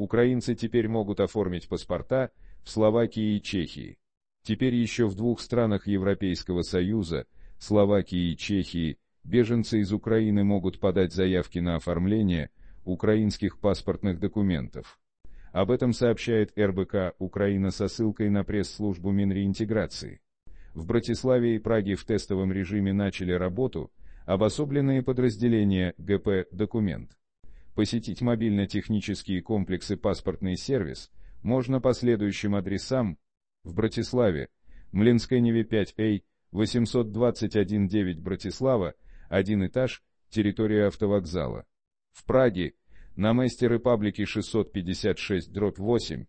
Украинцы теперь могут оформить паспорта в Словакии и Чехии. Теперь еще в двух странах Европейского Союза, Словакии и Чехии, беженцы из Украины могут подать заявки на оформление украинских паспортных документов. Об этом сообщает РБК «Украина» со ссылкой на пресс-службу Минреинтеграции. В Братиславе и Праге в тестовом режиме начали работу обособленные а подразделения ГП «Документ». Посетить мобильно-технические комплексы «Паспортный сервис» можно по следующим адресам в Братиславе, Млинскеневе 5А, 821-9 Братислава, один этаж, территория автовокзала. В Праге, на Месте Репаблики 656 дробь 8,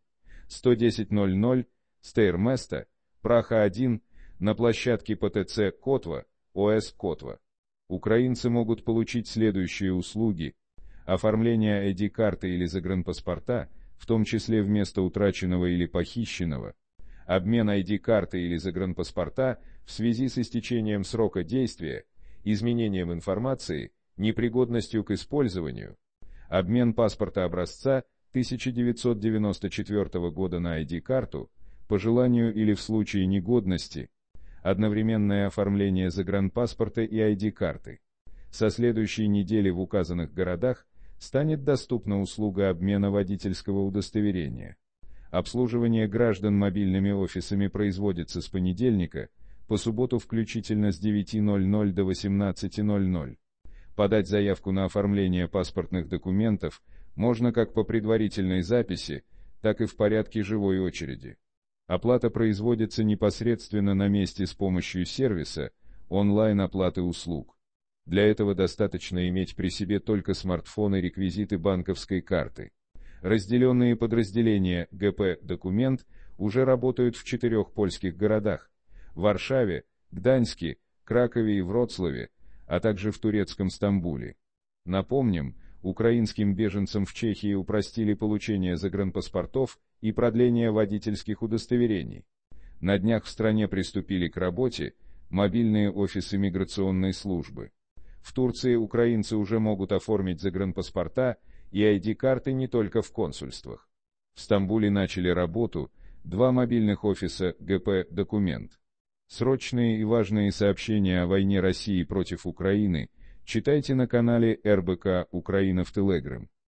110.00, Стейрместа, Праха 1, на площадке ПТЦ Котва, ОС Котва. Украинцы могут получить следующие услуги – Оформление ID-карты или загранпаспорта, в том числе вместо утраченного или похищенного, обмен ID-карты или загранпаспорта в связи с истечением срока действия, изменением информации, непригодностью к использованию, обмен паспорта образца 1994 года на ID-карту, по желанию или в случае негодности, одновременное оформление загранпаспорта и ID-карты. Со следующей недели в указанных городах станет доступна услуга обмена водительского удостоверения. Обслуживание граждан мобильными офисами производится с понедельника, по субботу включительно с 9.00 до 18.00. Подать заявку на оформление паспортных документов можно как по предварительной записи, так и в порядке живой очереди. Оплата производится непосредственно на месте с помощью сервиса онлайн-оплаты услуг. Для этого достаточно иметь при себе только смартфон и реквизиты банковской карты. Разделенные подразделения ГП «Документ» уже работают в четырех польских городах – Варшаве, Гданьске, Кракове и Вроцлаве, а также в турецком Стамбуле. Напомним, украинским беженцам в Чехии упростили получение загранпаспортов и продление водительских удостоверений. На днях в стране приступили к работе мобильные офисы миграционной службы. В Турции украинцы уже могут оформить загранпаспорта и ID-карты не только в консульствах. В Стамбуле начали работу два мобильных офиса ГП «Документ». Срочные и важные сообщения о войне России против Украины читайте на канале РБК «Украина в Телеграм».